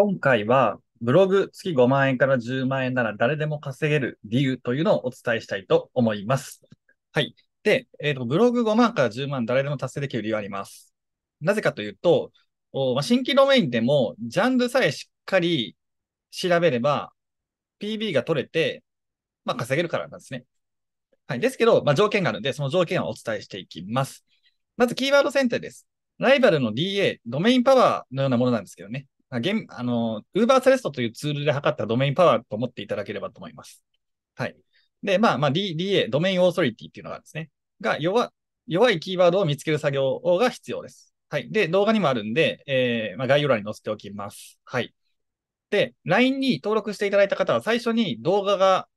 今回は、ブログ月5万円から10万円なら誰でも稼げる理由というのをお伝えしたいと思います。はい。で、えっ、ー、と、ブログ5万から10万誰でも達成できる理由あります。なぜかというと、おまあ、新規ドメインでも、ジャンルさえしっかり調べれば、PB が取れて、まあ、稼げるからなんですね。はい。ですけど、まあ、条件があるので、その条件をお伝えしていきます。まず、キーワード選定です。ライバルの DA、ドメインパワーのようなものなんですけどね。現あの、ウーバーセレストというツールで測ったドメインパワーと思っていただければと思います。はい。で、まあ、まあ、D、DA、ドメインオーソリティっていうのがあるんですね。が、弱、弱いキーワードを見つける作業が必要です。はい。で、動画にもあるんで、えー、まあ、概要欄に載せておきます。はい。で、LINE に登録していただいた方は、最初に動画が、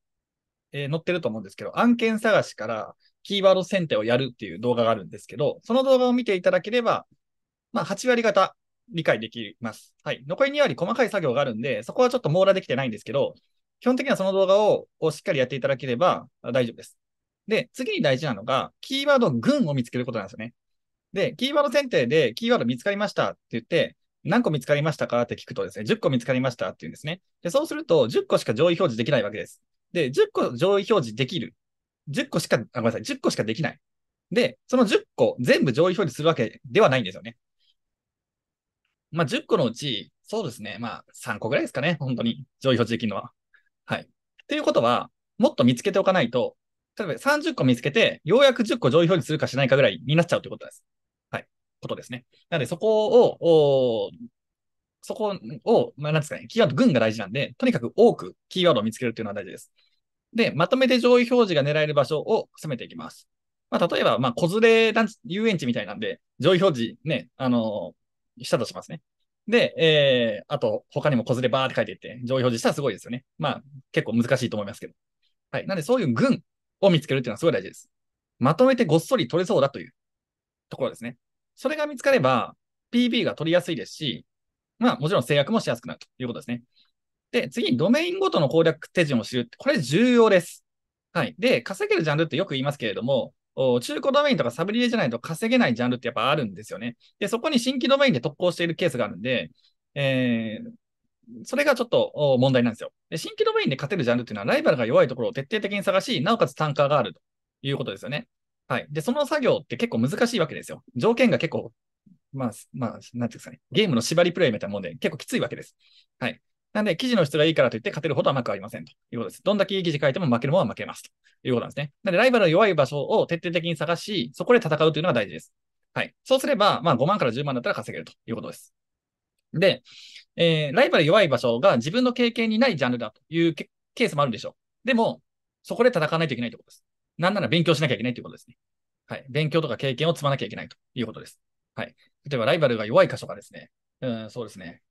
えー、載ってると思うんですけど、案件探しからキーワード選定をやるっていう動画があるんですけど、その動画を見ていただければ、まあ、8割方理解できます。はい。残り2割細かい作業があるんで、そこはちょっと網羅できてないんですけど、基本的にはその動画をしっかりやっていただければ大丈夫です。で、次に大事なのが、キーワード群を見つけることなんですよね。で、キーワード選定でキーワード見つかりましたって言って、何個見つかりましたかって聞くとですね、10個見つかりましたって言うんですね。で、そうすると、10個しか上位表示できないわけです。で、10個上位表示できる。10個しか、あ、ごめんなさい、10個しかできない。で、その10個全部上位表示するわけではないんですよね。まあ、10個のうち、そうですね、まあ、3個ぐらいですかね、本当に、上位表示できるのは。はい。っていうことは、もっと見つけておかないと、例えば30個見つけて、ようやく10個上位表示するかしないかぐらいになっちゃうということです。はい。ことですね。なので、そこを、おそこを、まあ、なんですかね、キーワード群が大事なんで、とにかく多くキーワードを見つけるっていうのは大事です。で、まとめて上位表示が狙える場所を攻めていきます。まあ、例えば、まあ、子連れ団地遊園地みたいなんで、上位表示ね、あのしたとしますね。で、えー、あと、他にも子連れバーって書いていって、上位表示したらすごいですよね。まあ、結構難しいと思いますけど。はい。なんで、そういう群を見つけるっていうのはすごい大事です。まとめてごっそり取れそうだというところですね。それが見つかれば、PB が取りやすいですし、まあ、もちろん制約もしやすくなるということですね。で、次にドメインごとの攻略手順を知る。これ重要です。はい。で、稼げるジャンルってよく言いますけれども、中古ドメインとかサブリエじゃないと稼げないジャンルってやっぱあるんですよね。で、そこに新規ドメインで特攻しているケースがあるんで、えー、それがちょっと問題なんですよ。で、新規ドメインで勝てるジャンルっていうのはライバルが弱いところを徹底的に探し、なおかつ単価があるということですよね。はい。で、その作業って結構難しいわけですよ。条件が結構、まあ、まあ、なんていうんですかね。ゲームの縛りプレイみたいなもんで結構きついわけです。はい。なんで、記事の質がいいからといって勝てるほど甘くありませんということです。どんだけいい記事書いても負けるものは負けますということなんですね。なんで、ライバルの弱い場所を徹底的に探し、そこで戦うというのが大事です。はい。そうすれば、まあ5万から10万だったら稼げるということです。で、えー、ライバル弱い場所が自分の経験にないジャンルだというケースもあるでしょう。でも、そこで戦わないといけないということです。なんなら勉強しなきゃいけないということですね。はい。勉強とか経験を積まなきゃいけないということです。はい。例えば、ライバルが弱い箇所がですね、うん、そうですね。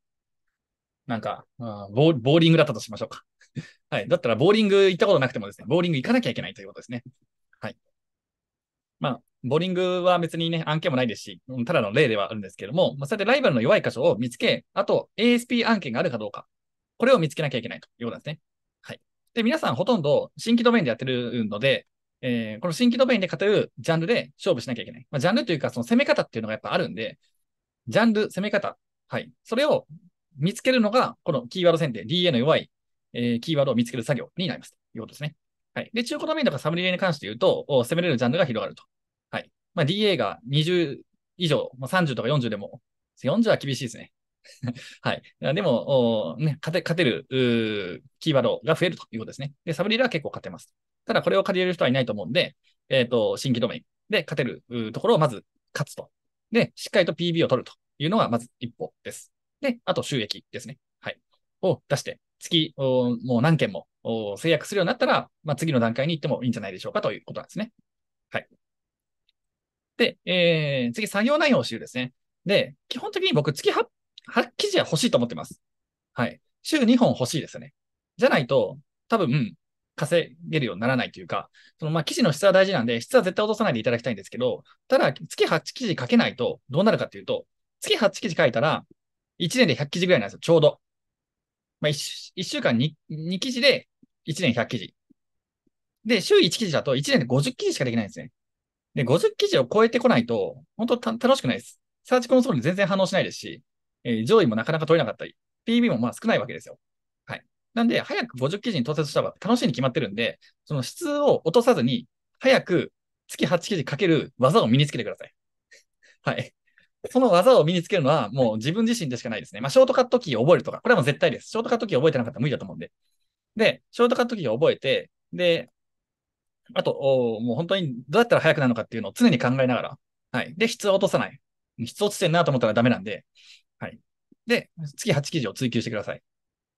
なんか、ボーリングだったとしましょうか。はい。だったら、ボーリング行ったことなくてもですね、ボーリング行かなきゃいけないということですね。はい。まあ、ボーリングは別にね、案件もないですし、ただの例ではあるんですけども、まあ、そうやってライバルの弱い箇所を見つけ、あと ASP 案件があるかどうか、これを見つけなきゃいけないということですね。はい。で、皆さんほとんど新規ドメインでやってるので、えー、この新規ドメインで語るジャンルで勝負しなきゃいけない。まあ、ジャンルというか、その攻め方っていうのがやっぱあるんで、ジャンル、攻め方。はい。それを見つけるのが、このキーワード選定、DA の弱い、えー、キーワードを見つける作業になりますということですね。はい。で、中古ドメインとかサムリレーに関して言うと、攻めれるジャンルが広がると。はい。まあ、DA が20以上、まあ、30とか40でも、40は厳しいですね。はい。でも、ね、勝て勝てるキーワードが増えるということですね。で、サブリーは結構勝てます。ただ、これを借りれる人はいないと思うんで、えっ、ー、と、新規ドメインで勝てるところをまず勝つと。で、しっかりと PB を取るというのがまず一歩です。で、あと収益ですね。はい。を出して、月、もう何件も制約するようになったら、まあ、次の段階に行ってもいいんじゃないでしょうかということなんですね。はい。で、えー、次、作業内容を知るですね。で、基本的に僕、月 8, 8記事は欲しいと思ってます。はい。週2本欲しいですよね。じゃないと、多分、稼げるようにならないというか、そのまあ記事の質は大事なんで、質は絶対落とさないでいただきたいんですけど、ただ、月8記事書けないと、どうなるかっていうと、月8記事書いたら、1年で100記事ぐらいなんですよ、ちょうど。まあ1、1週間に 2, 2記事で1年100記事。で、週1記事だと1年で50記事しかできないんですね。で、50記事を超えてこないと、本当た楽しくないです。サーチコンソールに全然反応しないですし、えー、上位もなかなか取れなかったり、PB もまあ少ないわけですよ。はい。なんで、早く50記事に到達したら楽しいに決まってるんで、その質を落とさずに、早く月8記事かける技を身につけてください。はい。その技を身につけるのはもう自分自身でしかないですね。まあ、ショートカットキーを覚えるとか、これはもう絶対です。ショートカットキーを覚えてなかったら無理だと思うんで。で、ショートカットキーを覚えて、で、あと、もう本当にどうやったら速くなるのかっていうのを常に考えながら、はい。で、質を落とさない。質落ちてんなと思ったらダメなんで、はい。で、月8記事を追求してください。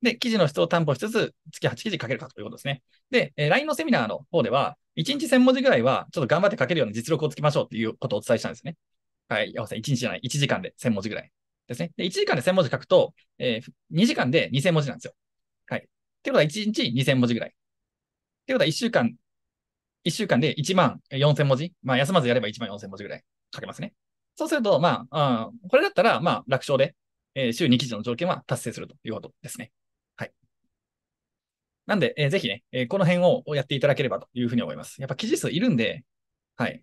で、記事の質を担保しつつ、月8記事書けるかということですね。で、えー、LINE のセミナーの方では、1日1000文字ぐらいは、ちょっと頑張って書けるような実力をつけましょうっていうことをお伝えしたんですね。はい、合わせ1日じゃない、1時間で1000文字ぐらいですね。で、1時間で1000文字書くと、えー、2時間で2000文字なんですよ。はい。ってことは1日2000文字ぐらい。ってことは1週間、1週間で1万4000文字。まあ、休まずやれば1万4000文字ぐらい書けますね。そうすると、まあ、うん、これだったら、まあ、楽勝で、えー、週2記事の条件は達成するということですね。はい。なんで、えー、ぜひね、えー、この辺をやっていただければというふうに思います。やっぱ記事数いるんで、はい。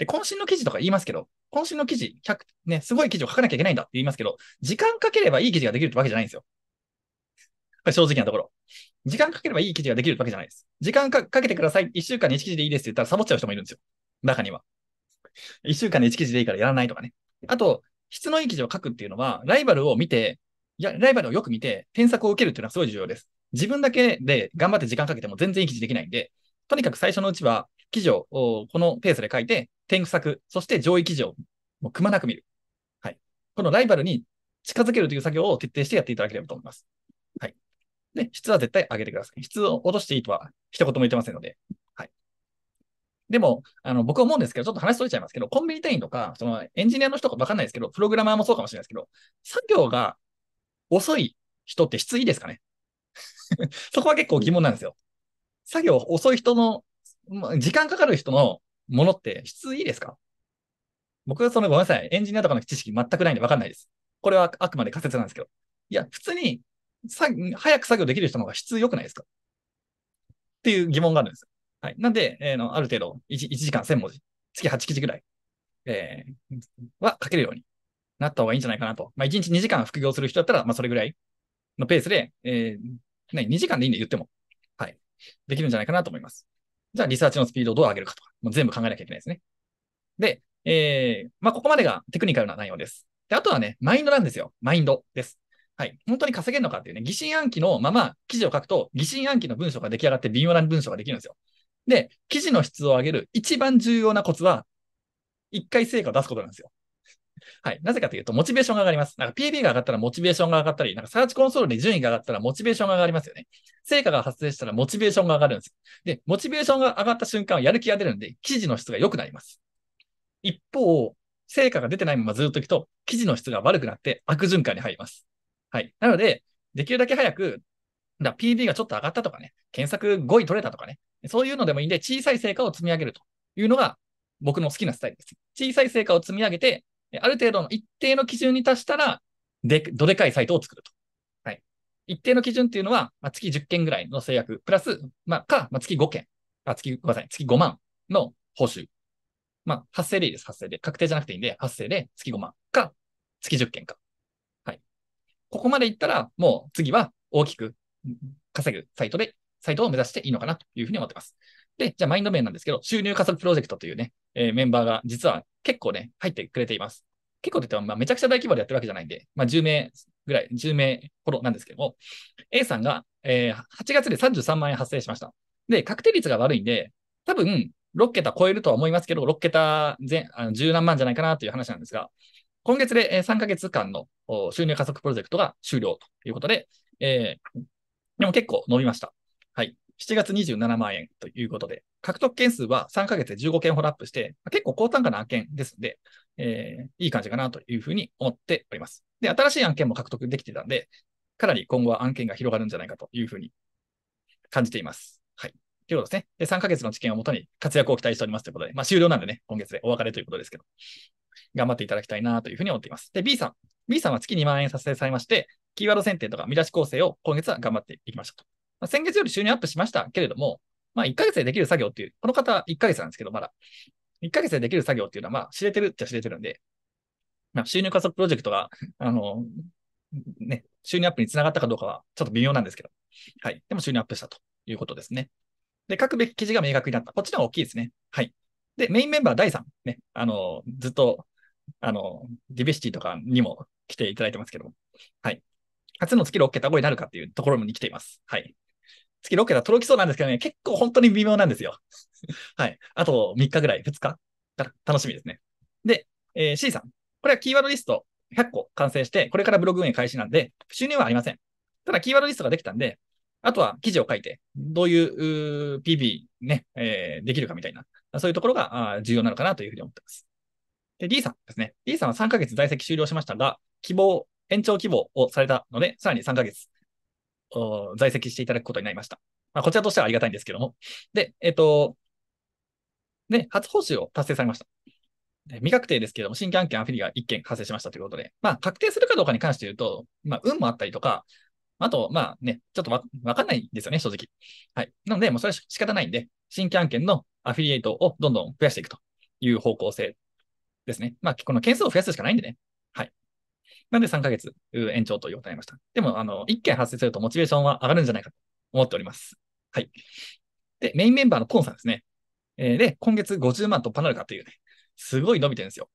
で、渾身の記事とか言いますけど、渾身の記事、100、ね、すごい記事を書かなきゃいけないんだって言いますけど、時間かければいい記事ができるってわけじゃないんですよ。これ正直なところ。時間かければいい記事ができるわけじゃないです。時間かけてください。1週間に1記事でいいですって言ったらサボっちゃう人もいるんですよ。中には。1週間に1記事でいいからやらないとかね。あと、質のいい記事を書くっていうのは、ライバルを見て、いや、ライバルをよく見て、添削を受けるっていうのはすごい重要です。自分だけで頑張って時間かけても全然いい記事できないんで、とにかく最初のうちは記事をこのペースで書いて、添削、作、そして上位記事をもうくまなく見る。はい。このライバルに近づけるという作業を徹底してやっていただければと思います。はい。で、質は絶対上げてください。質を落としていいとは一言も言ってませんので。はい。でも、あの、僕は思うんですけど、ちょっと話とれちゃいますけど、コンビニ店員とか、そのエンジニアの人かわかんないですけど、プログラマーもそうかもしれないですけど、作業が遅い人って質いいですかね そこは結構疑問なんですよ。作業遅い人の、時間かかる人のものって質いいですか僕、はそのごめんなさい。エンジニアとかの知識全くないんで分かんないです。これはあくまで仮説なんですけど。いや、普通に、さ、早く作業できる人の方が質良くないですかっていう疑問があるんです。はい。なんで、えー、の、ある程度1、1時間1000文字、月8記事ぐらい、えー、は書けるようになった方がいいんじゃないかなと。まあ、1日2時間副業する人だったら、まあ、それぐらいのペースで、えー、ね、2時間でいいんで言っても、はい。できるんじゃないかなと思います。じゃあリサーチのスピードをどう上げるかとか、もう全部考えなきゃいけないですね。で、えー、まあ、ここまでがテクニカルな内容です。で、あとはね、マインドなんですよ。マインドです。はい。本当に稼げるのかっていうね、疑心暗鬼のまま記事を書くと、疑心暗鬼の文章が出来上がって微妙な文章ができるんですよ。で、記事の質を上げる一番重要なコツは、一回成果を出すことなんですよ。はい。なぜかというと、モチベーションが上がります。なんか PB が上がったらモチベーションが上がったり、なんかサーチコンソールで順位が上がったらモチベーションが上がりますよね。成果が発生したらモチベーションが上がるんです。で、モチベーションが上がった瞬間はやる気が出るんで、記事の質が良くなります。一方、成果が出てないままずっといくと、記事の質が悪くなって悪循環に入ります。はい。なので、できるだけ早く、だ PB がちょっと上がったとかね、検索5位取れたとかね、そういうのでもいいんで、小さい成果を積み上げるというのが僕の好きなスタイルです。小さい成果を積み上げて、ある程度の一定の基準に達したら、で、どでかいサイトを作ると。はい。一定の基準っていうのは、まあ、月10件ぐらいの制約、プラス、まあ、か、まあ、月5件、あ、月、ごめんなさい、月5万の報酬。まあ、発生でいいです、発生で。確定じゃなくていいんで、発生で月5万か、月10件か。はい。ここまでいったら、もう次は大きく稼ぐサイトで、サイトを目指していいのかなというふうに思っています。で、じゃあマインド面なんですけど、収入加速プロジェクトというね、えー、メンバーが実は結構ね、入ってくれています。結構て言っても、まあ、めちゃくちゃ大規模でやってるわけじゃないんで、まあ、10名ぐらい、10名ほどなんですけども、A さんが、えー、8月で33万円発生しました。で、確定率が悪いんで、多分、6桁超えるとは思いますけど、6桁前、あの10何万じゃないかなという話なんですが、今月で3ヶ月間の収入加速プロジェクトが終了ということで、えー、でも結構伸びました。はい。7月27万円ということで、獲得件数は3ヶ月で15件ほどアップして、結構高単価な案件ですので、えー、いい感じかなというふうに思っております。で、新しい案件も獲得できてたんで、かなり今後は案件が広がるんじゃないかというふうに感じています。はい。ということですね。で、3ヶ月の知見をもとに活躍を期待しておりますということで、まあ終了なんでね、今月でお別れということですけど、頑張っていただきたいなというふうに思っています。で、B さん。B さんは月2万円撮影されまして、キーワード選定とか見出し構成を今月は頑張っていきましたと。まあ、先月より収入アップしましたけれども、まあ、1ヶ月でできる作業っていう、この方1ヶ月なんですけど、まだ。1ヶ月でできる作業っていうのは、まあ、知れてるっちゃ知れてるんで、まあ、収入加速プロジェクトが、あの、ね、収入アップにつながったかどうかはちょっと微妙なんですけど、はい。でも収入アップしたということですね。で、書くべき記事が明確になった。こっちの方が大きいですね。はい。で、メインメンバー第3。ね、あの、ずっと、あの、ディベシティとかにも来ていただいてますけども、はい。初の月6桁超えになるかっていうところに来ています。はい。月6桁届きそうなんですけどね、結構本当に微妙なんですよ。はい。あと3日ぐらい、2日から楽しみですね。で、えー、C さん。これはキーワードリスト100個完成して、これからブログ運営開始なんで、収入はありません。ただ、キーワードリストができたんで、あとは記事を書いて、どういうう PB ね、えー、できるかみたいな、そういうところが重要なのかなというふうに思っています。で、D さんですね。D さんは3ヶ月在籍終了しましたが、希望、延長希望をされたので、さらに3ヶ月在籍していただくことになりました。まあ、こちらとしてはありがたいんですけども。で、えっ、ー、と、ね、初報酬を達成されました。未確定ですけども、新規案件アフィリが1件発生しましたということで、まあ、確定するかどうかに関して言うと、まあ、運もあったりとか、あと、まあね、ちょっとわわかんないんですよね、正直。はい。なので、もうそれは仕方ないんで、新規案件のアフィリエイトをどんどん増やしていくという方向性ですね。まあ、この件数を増やすしかないんでね。なんで3ヶ月延長ということになりました。でも、あの、1件発生するとモチベーションは上がるんじゃないかと思っております。はい。で、メインメンバーのコンさんですね。えー、で、今月50万突破なるかというね、すごい伸びてるんですよ。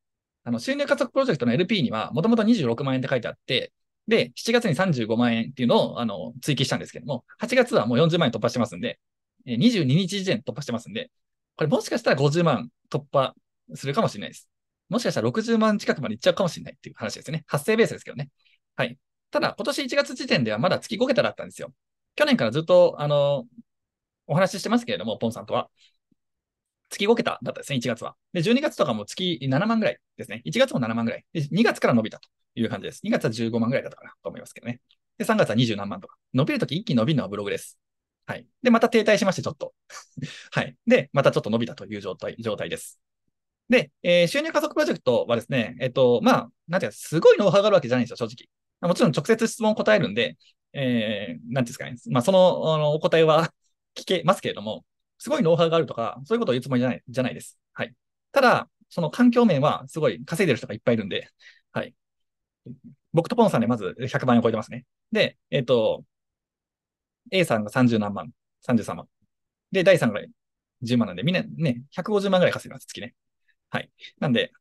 あの、収入加速プロジェクトの LP には、もともと26万円って書いてあって、で、7月に35万円っていうのを、あの、追記したんですけども、8月はもう40万円突破してますんで、22日時点突破してますんで、これもしかしたら50万突破するかもしれないです。もしかしたら60万近くまでいっちゃうかもしれないっていう話ですね。発生ベースですけどね。はい。ただ、今年1月時点ではまだ月5桁だったんですよ。去年からずっと、あの、お話ししてますけれども、ポンさんとは。月5桁だったですね、1月は。で、12月とかも月7万ぐらいですね。1月も7万ぐらい。で、2月から伸びたという感じです。2月は15万ぐらいだったかなと思いますけどね。で、3月は20何万とか。伸びるとき一気に伸びるのはブログです。はい。で、また停滞しまして、ちょっと。はい。で、またちょっと伸びたという状態、状態です。で、えー、収入加速プロジェクトはですね、えっ、と、まあ、なんていうか、すごいノウハウがあるわけじゃないんですよ、正直。もちろん直接質問を答えるんで、えー、なんていうんですかね、まあ、その、あの、お答えは 聞けますけれども、すごいノウハウがあるとか、そういうことを言うつもりじゃない、じゃないです。はい。ただ、その環境面はすごい稼いでる人がいっぱいいるんで、はい。僕とポンさんでまず100万円を超えてますね。で、えっ、ー、と、A さんが30何万、33万。で、第3が10万なんで、みんなね、150万ぐらい稼いでます、月ね。はい。なんで、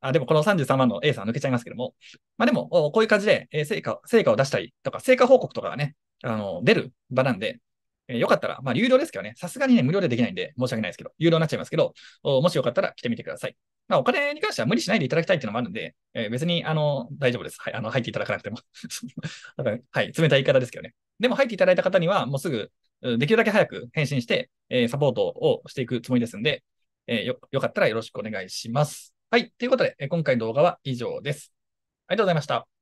あでもこの33万の A さん抜けちゃいますけども、まあでも、こういう感じで、え成果、成果を出したりとか、成果報告とかがね、あの、出る場なんで、えよかったら、まあ、有料ですけどね、さすがにね、無料でできないんで、申し訳ないですけど、有料になっちゃいますけど、もしよかったら来てみてください。まあ、お金に関しては無理しないでいただきたいっていうのもあるんで、えー、別に、あの、大丈夫です。はい、あの、入っていただかなくても。はい、冷たい言い方ですけどね。でも、入っていただいた方には、もうすぐ、できるだけ早く返信して、えー、サポートをしていくつもりですんで、えよ、よかったらよろしくお願いします。はい。ということで、今回の動画は以上です。ありがとうございました。